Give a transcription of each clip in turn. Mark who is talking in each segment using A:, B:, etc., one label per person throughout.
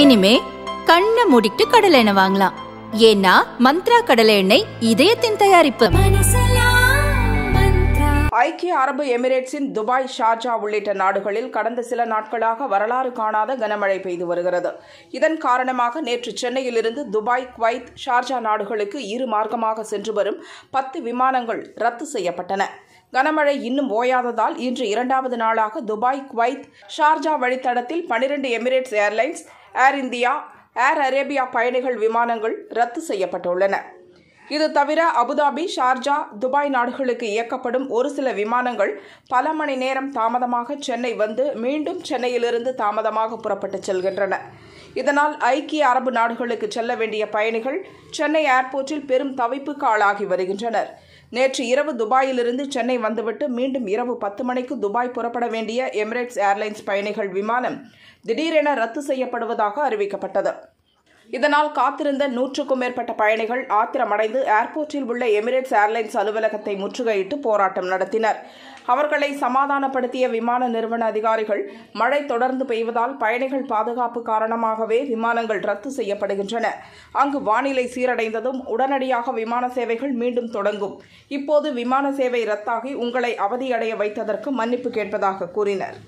A: இனிமே கண்ண மூடிட்டு கடலை எண்ணெய் வாங்கலாம் ஏன்னா மந்த்ரா கடலை எண்ணெய் இதயத்தின் தயாரிப்பு
B: ஐக்கிய அரபு எமிரேட்ஸின் துபாய் ஷார்ஜா உள்ளிட்ட நாடுகளில் கடந்த சில நாட்களாக வரலாறு காணாத கனமழை பெய்து வருகிறது இதன் காரணமாக நேற்று சென்னையிலிருந்து துபாய் குவைத் ஷார்ஜா நாடுகளுக்கு இரு மார்க்கமாக சென்று வரும் பத்து விமானங்கள் ரத்து செய்யப்பட்டன கனமழை இன்னும் ஓயாததால் இன்று இரண்டாவது நாளாக துபாய் குவைத் ஷார்ஜா வழித்தடத்தில் பனிரெண்டு Emirates Airlines Air India Air Arabia பயணிகள் விமானங்கள் ரத்து செய்யப்பட்டுள்ளன இது தவிர அபுதாபி ஷார்ஜா துபாய் நாடுகளுக்கு இயக்கப்படும் ஒரு சில விமானங்கள் பல மணி நேரம் தாமதமாக சென்னை வந்து மீண்டும் சென்னையிலிருந்து தாமதமாக புறப்பட்டு செல்கின்றன இதனால் ஐக்கிய அரபு நாடுகளுக்கு செல்ல வேண்டிய பயணிகள் சென்னை ஏர்போர்ட்டில் பெரும் தவிப்புக்கு ஆளாகி வருகின்றனர் நேற்று இரவு துபாயிலிருந்து சென்னை வந்துவிட்டு மீண்டும் இரவு பத்து மணிக்கு துபாய் புறப்பட வேண்டிய எமிரேட்ஸ் ஏர்லைன்ஸ் பயணிகள் விமானம் திடீரென ரத்து செய்யப்படுவதாக அறிவிக்கப்பட்டது இதனால் காத்திருந்த நூற்றுக்கும் மேற்பட்ட பயணிகள் ஆத்திரமடைந்து ஏர்போர்ட்டில் உள்ள எமிரேட்ஸ் ஏர்லைன்ஸ் அலுவலகத்தை முற்றுகையிட்டு போராட்டம் நடத்தினர் அவர்களை சமாதானப்படுத்திய விமான நிறுவன அதிகாரிகள் மழை தொடர்ந்து பெய்வதால் பயணிகள் பாதுகாப்பு காரணமாகவே விமானங்கள் ரத்து செய்யப்படுகின்றன அங்கு வானிலை சீரடைந்ததும் உடனடியாக விமான சேவைகள் மீண்டும் தொடங்கும் இப்போது விமான சேவை ரத்தாகி உங்களை அவதியடைய வைத்ததற்கு மன்னிப்பு கேட்பதாக கூறினர்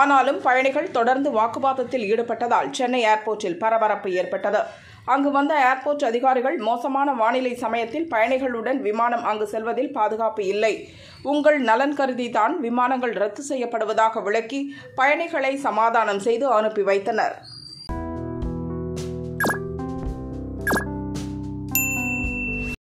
B: ஆனாலும் பயணிகள் தொடர்ந்து வாக்குவாதத்தில் ஈடுபட்டதால் சென்னை ஏர்போர்ட்டில் பரபரப்பு ஏற்பட்டது அங்கு வந்த ஏர்போர்ட் அதிகாரிகள் மோசமான வானிலை சமயத்தில் பயணிகளுடன் விமானம் அங்கு செல்வதில் பாதுகாப்பு இல்லை உங்கள் நலன் கருதி தான் விமானங்கள் ரத்து செய்யப்படுவதாக விளக்கி பயணிகளை சமாதானம் செய்து அனுப்பி வைத்தனர்